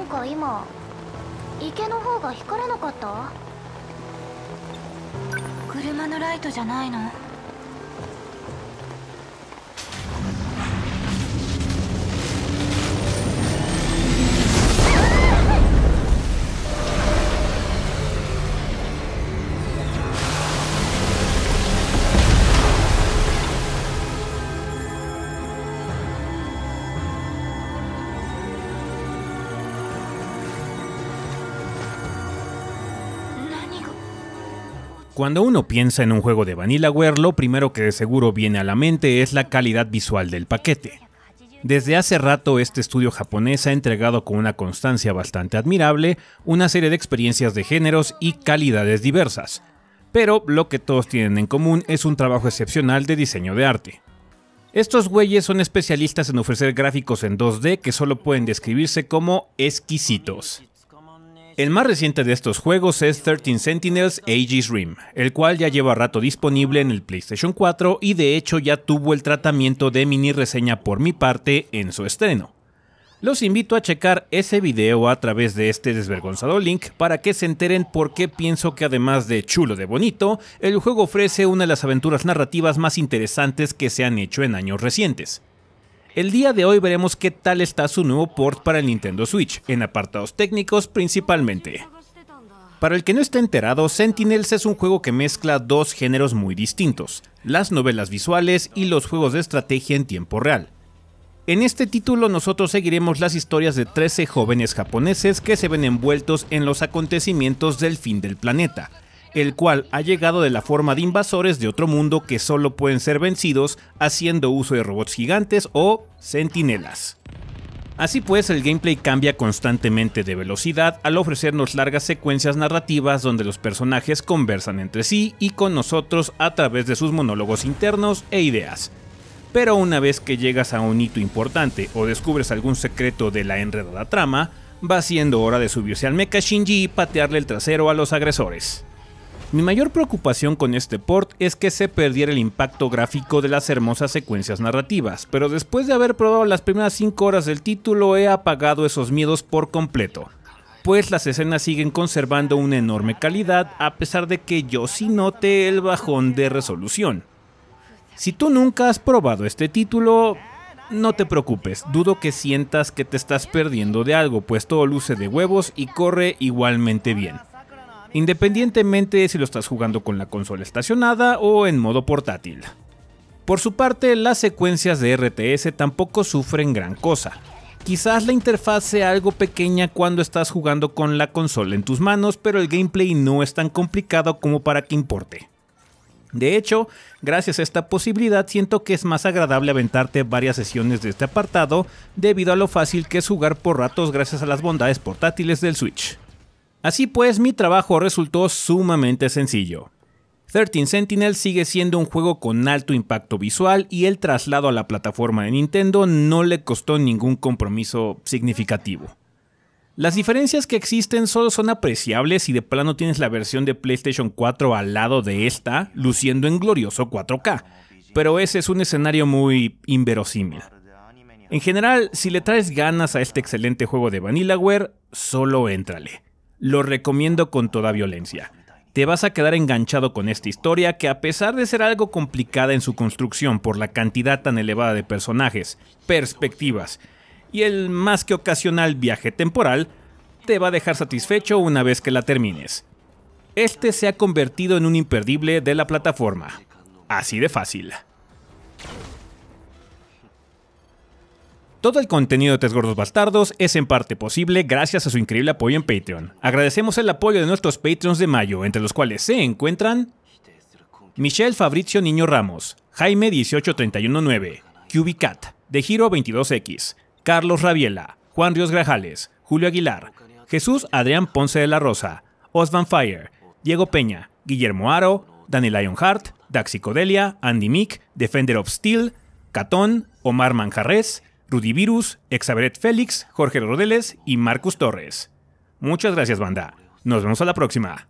んか今池の方が光らなかった車のライトじゃないの Cuando uno piensa en un juego de Vanillaware, lo primero que de seguro viene a la mente es la calidad visual del paquete. Desde hace rato este estudio japonés ha entregado con una constancia bastante admirable una serie de experiencias de géneros y calidades diversas, pero lo que todos tienen en común es un trabajo excepcional de diseño de arte. Estos güeyes son especialistas en ofrecer gráficos en 2D que solo pueden describirse como exquisitos. El más reciente de estos juegos es 13 Sentinels Aegis Rim, el cual ya lleva rato disponible en el PlayStation 4 y de hecho ya tuvo el tratamiento de mini reseña por mi parte en su estreno. Los invito a checar ese video a través de este desvergonzado link para que se enteren por qué pienso que además de chulo de bonito, el juego ofrece una de las aventuras narrativas más interesantes que se han hecho en años recientes. El día de hoy veremos qué tal está su nuevo port para el Nintendo Switch, en apartados técnicos principalmente. Para el que no esté enterado, Sentinels es un juego que mezcla dos géneros muy distintos, las novelas visuales y los juegos de estrategia en tiempo real. En este título nosotros seguiremos las historias de 13 jóvenes japoneses que se ven envueltos en los acontecimientos del fin del planeta, el cual ha llegado de la forma de invasores de otro mundo que solo pueden ser vencidos haciendo uso de robots gigantes o sentinelas. Así pues, el gameplay cambia constantemente de velocidad al ofrecernos largas secuencias narrativas donde los personajes conversan entre sí y con nosotros a través de sus monólogos internos e ideas. Pero una vez que llegas a un hito importante o descubres algún secreto de la enredada trama, va siendo hora de subirse al mecha Shinji y patearle el trasero a los agresores. Mi mayor preocupación con este port es que se perdiera el impacto gráfico de las hermosas secuencias narrativas, pero después de haber probado las primeras 5 horas del título he apagado esos miedos por completo pues las escenas siguen conservando una enorme calidad a pesar de que yo sí note el bajón de resolución. Si tú nunca has probado este título, no te preocupes, dudo que sientas que te estás perdiendo de algo, pues todo luce de huevos y corre igualmente bien independientemente de si lo estás jugando con la consola estacionada o en modo portátil. Por su parte, las secuencias de RTS tampoco sufren gran cosa. Quizás la interfaz sea algo pequeña cuando estás jugando con la consola en tus manos, pero el gameplay no es tan complicado como para que importe. De hecho, gracias a esta posibilidad siento que es más agradable aventarte varias sesiones de este apartado debido a lo fácil que es jugar por ratos gracias a las bondades portátiles del Switch. Así pues, mi trabajo resultó sumamente sencillo. 13 Sentinel sigue siendo un juego con alto impacto visual y el traslado a la plataforma de Nintendo no le costó ningún compromiso significativo. Las diferencias que existen solo son apreciables si de plano tienes la versión de PlayStation 4 al lado de esta, luciendo en glorioso 4K, pero ese es un escenario muy inverosímil. En general, si le traes ganas a este excelente juego de Vanillaware, solo éntrale lo recomiendo con toda violencia. Te vas a quedar enganchado con esta historia que a pesar de ser algo complicada en su construcción por la cantidad tan elevada de personajes, perspectivas y el más que ocasional viaje temporal, te va a dejar satisfecho una vez que la termines. Este se ha convertido en un imperdible de la plataforma. Así de fácil. Todo el contenido de Tres Gordos Bastardos es en parte posible gracias a su increíble apoyo en Patreon. Agradecemos el apoyo de nuestros Patreons de mayo, entre los cuales se encuentran Michelle Fabrizio, Niño Ramos, Jaime 18319, Cubicat, De Giro 22X, Carlos Rabiela, Juan Ríos Grajales, Julio Aguilar, Jesús Adrián Ponce de la Rosa, Osvan Fire, Diego Peña, Guillermo Aro, Danny Lionheart, Daxicodelia, Andy Mick, Defender of Steel, Catón, Omar Manjarres, Rudy Virus, Exaberet Félix, Jorge Rodeles y Marcus Torres. Muchas gracias, banda. Nos vemos a la próxima.